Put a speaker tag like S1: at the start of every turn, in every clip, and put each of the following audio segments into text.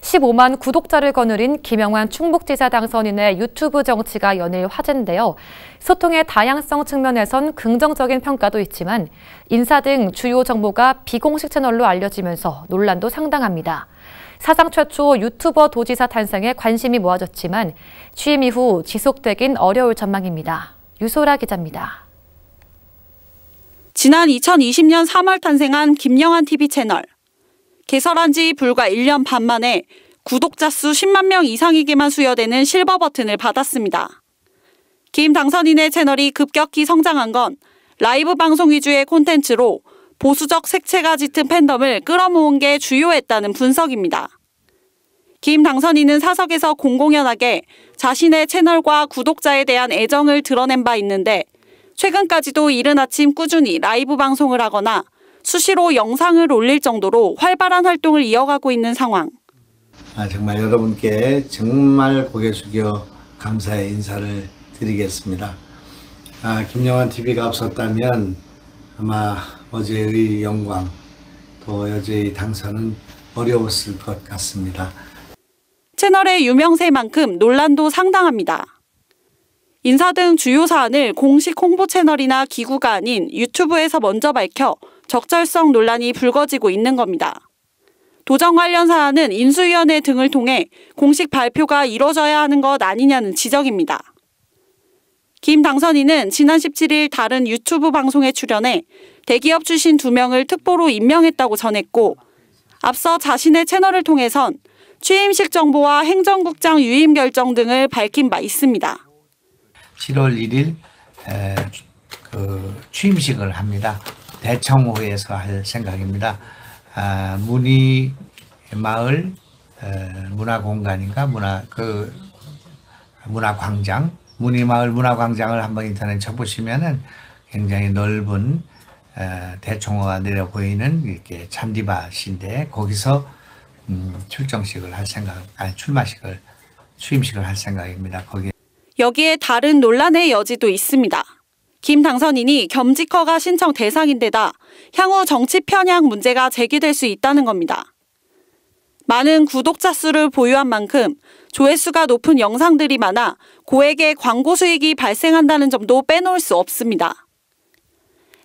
S1: 15만 구독자를 거느린 김영환 충북지사 당선인의 유튜브 정치가 연일 화제인데요. 소통의 다양성 측면에선 긍정적인 평가도 있지만 인사 등 주요 정보가 비공식 채널로 알려지면서 논란도 상당합니다. 사상 최초 유튜버 도지사 탄생에 관심이 모아졌지만 취임 이후 지속되긴 어려울 전망입니다. 유소라 기자입니다. 지난 2020년 3월 탄생한 김영환 TV 채널. 개설한 지 불과 1년 반 만에 구독자 수 10만 명 이상에게만 수여되는 실버 버튼을 받았습니다. 김 당선인의 채널이 급격히 성장한 건 라이브 방송 위주의 콘텐츠로 보수적 색채가 짙은 팬덤을 끌어모은 게 주요했다는 분석입니다. 김 당선인은 사석에서 공공연하게 자신의 채널과 구독자에 대한 애정을 드러낸 바 있는데 최근까지도 이른 아침 꾸준히 라이브 방송을 하거나 수시로 영상을 올릴 정도로 활발한 활동을 이어가고 있는 상황.
S2: 아, 정말 여러분께 정말 고개 숙여 감사의 인사를 드리겠습니다. 아, 김영환 TV가 없었다면 아마 어제의 영광 또 어제의 당선은 어려웠을 것
S1: 같습니다. 채널의 유명세만큼 논란도 상당합니다. 인사 등 주요 사안을 공식 홍보 채널이나 기구가 아닌 유튜브에서 먼저 밝혀 적절성 논란이 불거지고 있는 겁니다. 도정 관련 사안은 인수위원회 등을 통해 공식 발표가 이뤄져야 하는 것 아니냐는 지적입니다. 김 당선인은 지난 17일 다른 유튜브 방송에 출연해 대기업 출신 두 명을 특보로 임명했다고 전했고 앞서 자신의 채널을 통해선 취임식 정보와 행정국장 유임 결정 등을 밝힌 바 있습니다.
S2: 7월 1일 에, 그 취임식을 합니다. 대청호에서 할 생각입니다. 아, 문희 마을 어, 문화공간인가 문화 그 문화광장 문희 마을 문화광장을 한번 인터넷 쳐보시면은 굉장히 넓은 어, 대청호가 내려 보이는 이렇게 잔디밭인데 거기서 음, 출정식을 할 생각 아니 출마식을 취임식을 할 생각입니다. 거기
S1: 여기에 다른 논란의 여지도 있습니다. 김 당선인이 겸직허가 신청 대상인데다 향후 정치 편향 문제가 제기될 수 있다는 겁니다. 많은 구독자 수를 보유한 만큼 조회수가 높은 영상들이 많아 고액의 광고 수익이 발생한다는 점도 빼놓을 수 없습니다.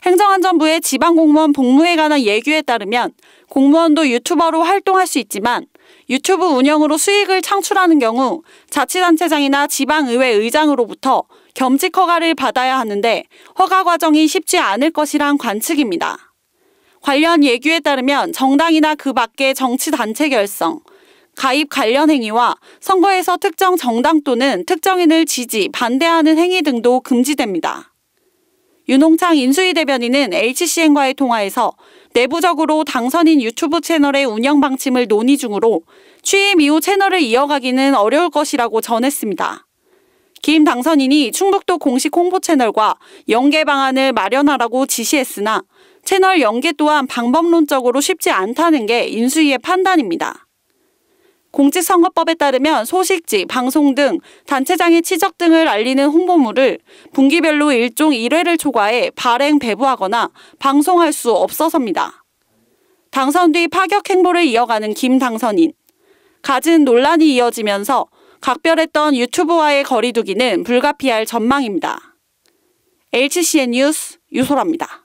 S1: 행정안전부의 지방공무원 복무에 관한 예규에 따르면 공무원도 유튜버로 활동할 수 있지만 유튜브 운영으로 수익을 창출하는 경우 자치단체장이나 지방의회 의장으로부터 겸직 허가를 받아야 하는데 허가 과정이 쉽지 않을 것이란 관측입니다. 관련 예규에 따르면 정당이나 그 밖의 정치단체 결성, 가입 관련 행위와 선거에서 특정 정당 또는 특정인을 지지, 반대하는 행위 등도 금지됩니다. 윤홍창 인수위 대변인은 HCN과의 통화에서 내부적으로 당선인 유튜브 채널의 운영 방침을 논의 중으로 취임 이후 채널을 이어가기는 어려울 것이라고 전했습니다. 김 당선인이 충북도 공식 홍보 채널과 연계 방안을 마련하라고 지시했으나 채널 연계 또한 방법론적으로 쉽지 않다는 게 인수위의 판단입니다. 공직선거법에 따르면 소식지, 방송 등 단체장의 치적 등을 알리는 홍보물을 분기별로 일종 1회를 초과해 발행, 배부하거나 방송할 수 없어서입니다. 당선 뒤 파격 행보를 이어가는 김 당선인. 가진 논란이 이어지면서 각별했던 유튜브와의 거리두기는 불가피할 전망입니다. HCN 뉴스 유소라입니다.